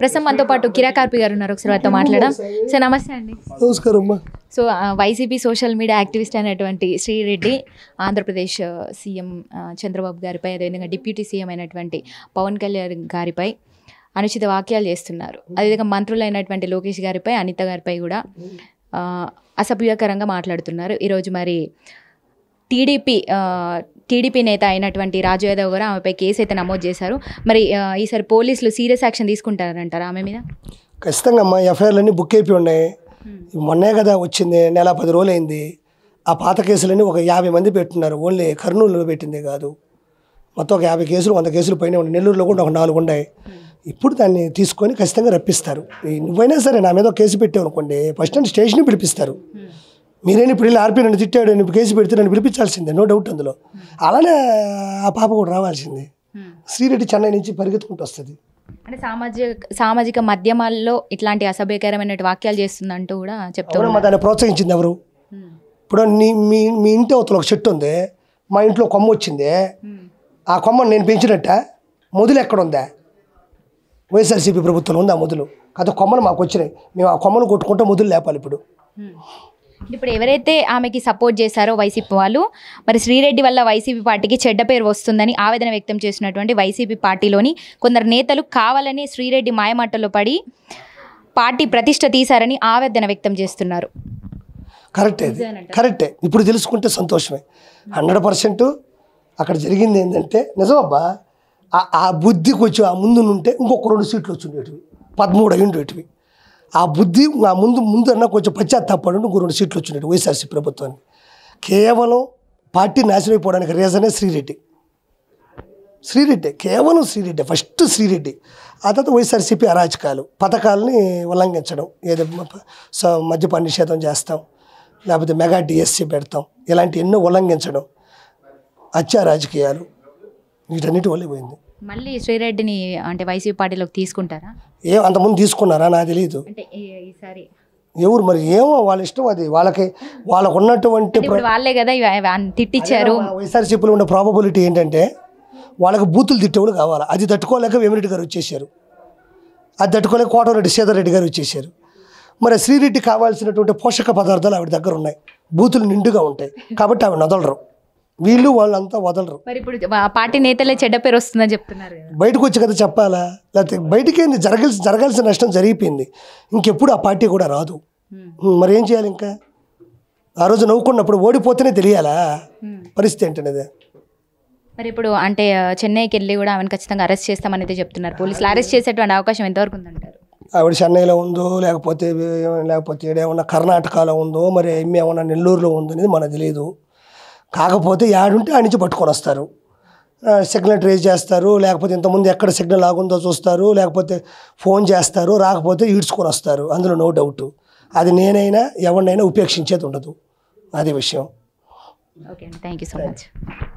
ప్రస్తుతం మనతో పాటు కిరాకార్పి గారు ఉన్నారు ఒకసారి వారితో మాట్లాడడం సో నమస్తే అండి నమస్కారం so YCP social media activist అయినటువంటి శ్రీరెడ్డి ఆంధ్రప్రదేశ్ సీఎం చంద్రబాబు గారిపై అదేవిధంగా డిప్యూటీ సీఎం అయినటువంటి పవన్ కళ్యాణ్ గారిపై అనుచిత వాక్యాలు చేస్తున్నారు అదేవిధంగా మంత్రులైనటువంటి లోకేష్ గారిపై అనిత గారిపై కూడా అసభ్యకరంగా మాట్లాడుతున్నారు ఈరోజు మరి టీడీపీ టీడీపీ నేత అయినటువంటి రాజు యాదవ్ గారు ఆమెపై కేసు అయితే నమోదు చేశారు మరి ఈసారి పోలీసులు సీరియస్ యాక్షన్ తీసుకుంటారంటారా ఆమె మీద ఖచ్చితంగా అమ్మా ఎఫ్ఐఆర్లన్నీ బుక్ అయిపోయి ఉన్నాయి hmm. మొన్నే కదా వచ్చింది నెల పది రోజులు అయింది ఆ పాత కేసులన్నీ ఒక యాభై మంది పెట్టున్నారు ఓన్లీ కర్నూలులో పెట్టింది కాదు మొత్తం ఒక యాభై కేసులు వంద కేసులు పైన ఉన్నాయి నెల్లూరులో కూడా ఒక నాలుగు ఉన్నాయి hmm. ఇప్పుడు దాన్ని తీసుకొని ఖచ్చితంగా రప్పిస్తారు నువ్వైనా సరే నా మీద ఒక కేసు పెట్టావు అనుకోండి ఫస్ట్ అండ్ స్టేషన్ పిలిపిస్తారు hmm. మీరేం ఇప్పుడు వెళ్ళి ఆర్పీ నన్ను తిట్టాడు నేను కేసు పెడితే నన్ను పిలిపించాల్సిందే నో డౌట్ అందులో అలానే ఆ పాప కూడా రావాల్సింది hmm. శ్రీరెడ్డి చెన్నై నుంచి పరిగెత్తుకుంటూ వస్తుంది అంటే సామాజిక సామాజిక మాధ్యమాల్లో ఇట్లాంటి అసభ్యకరమైన వాక్యాలు చేస్తుందంటూ కూడా చెప్తాను దాన్ని ప్రోత్సహించింది ఎవరు hmm. ఇప్పుడు నీ మీ మీ ఇంటి అవతల ఒక చెట్టు ఉంది మా ఇంట్లో కొమ్మ వచ్చింది hmm. ఆ కొమ్మను నేను పెంచినట్ట మొదలు ఎక్కడుందా వైఎస్ఆర్సీపీ ప్రభుత్వం ఉంది ఆ మొదలు కాదు కొమ్మలు మాకు వచ్చినాయి మేము ఆ కొమ్మను కొట్టుకుంటే మొదలు లేపాలి ఇప్పుడు ఇప్పుడు ఎవరైతే ఆమెకి సపోర్ట్ చేశారో వైసీపీ వాళ్ళు మరి శ్రీరెడ్డి వల్ల వైసీపీ పార్టీకి చెడ్డ పేరు వస్తుందని ఆవేదన వ్యక్తం చేసినటువంటి వైసీపీ పార్టీలోని కొందరు నేతలు కావాలని శ్రీరెడ్డి మాయమాటలో పడి పార్టీ ప్రతిష్ట తీశారని ఆవేదన వ్యక్తం చేస్తున్నారు కరెక్టే కరెక్టే ఇప్పుడు తెలుసుకుంటే సంతోషమే హండ్రెడ్ పర్సెంట్ అక్కడ జరిగింది ఏంటంటే నిజమబ్బా ఆ బుద్ధికి వచ్చి ఆ ముందు నుంటే ఇంకొక రెండు సీట్లు వచ్చి ఉండేటివి పదమూడు అయి ఉండేటివి ఆ బుద్ధి నా ముందు ముందు అన్న కొంచెం పశ్చాత్తాపడి ఇంకో రెండు సీట్లు వచ్చినట్టు వైఎస్ఆర్సీ ప్రభుత్వానికి కేవలం పార్టీ నాశనం అయిపోవడానికి రీజనే శ్రీరెడ్డి శ్రీరెడ్డి కేవలం శ్రీరెడ్డి ఫస్ట్ శ్రీరెడ్డి ఆ తర్వాత వైఎస్ఆర్సీపీ అరాచకాలు పథకాలని ఉల్లంఘించడం ఏదో మద్యపాన నిషేధం చేస్తాం లేకపోతే మెగా డిఎస్సీ పెడతాం ఇలాంటి ఎన్నో ఉల్లంఘించడం అత్యా రాజకీయాలు వీటన్నిటి వల్ల పోయింది మళ్ళీ శ్రీరెడ్డిని అంటే వైసీపీ పార్టీలోకి తీసుకుంటారా ఏ అంతకుముందు తీసుకున్నారా నాకు తెలియదు ఎవరు మరి ఏమో వాళ్ళ ఇష్టం అది వాళ్ళకి వాళ్ళకు ఉన్నటువంటి వాళ్ళే కదా తిట్టించారు వైఎస్ఆర్సీపీలో ఉన్న ప్రాబబిలిటీ ఏంటంటే వాళ్ళకి బూతులు తిట్టేవాళ్ళు కావాలి అది తట్టుకోలేక వేమిరెడ్డి గారు వచ్చేసారు అది తట్టుకోలేక కోటరెడ్డి సీతారెడ్డి గారు వచ్చేసారు మరి శ్రీరెడ్డి కావాల్సినటువంటి పోషక పదార్థాలు ఆవిడ దగ్గర ఉన్నాయి బూతులు నిండుగా ఉంటాయి కాబట్టి ఆవిడ నదలరు వీళ్ళు వాళ్ళంతా వదలరు పార్టీ నేతలే చెడ్డ పేరు వస్తుందని చెప్తున్నారు బయటకు వచ్చి కదా చెప్పాలా లేకపోతే బయటకేంది జరగాల్సి జరగాల్సిన నష్టం జరిగిపోయింది ఇంకెప్పుడు ఆ పార్టీ కూడా రాదు hmm. మరి ఏం చేయాలి ఇంకా ఆ రోజు నవ్వుకున్నప్పుడు ఓడిపోతేనే తెలియాలా hmm. పరిస్థితి ఏంటనేది మరి ఇప్పుడు అంటే చెన్నైకి వెళ్ళి కూడా ఆమెను ఖచ్చితంగా అరెస్ట్ చేస్తామనేది చెప్తున్నారు పోలీసులు అరెస్ట్ చేసేటువంటి అవకాశం ఎంతవరకు ఉందంటారు ఆవిడ చెన్నైలో ఉందో లేకపోతే లేకపోతే ఏమన్నా కర్ణాటకలో ఉందో మరి ఏమేమన్నా నెల్లూరులో ఉందనేది మనకు తెలియదు కాకపోతే యాడుంటే ఆడి నుంచి పట్టుకొని వస్తారు సిగ్నల్ ట్రేస్ చేస్తారు లేకపోతే ఇంతకుముందు ఎక్కడ సిగ్నల్ ఆగుందో చూస్తారు లేకపోతే ఫోన్ చేస్తారు రాకపోతే ఈడ్చుకొని వస్తారు అందులో నో డౌట్ అది నేనైనా ఎవరినైనా ఉపేక్షించేది ఉండదు అది విషయం okay thank you so much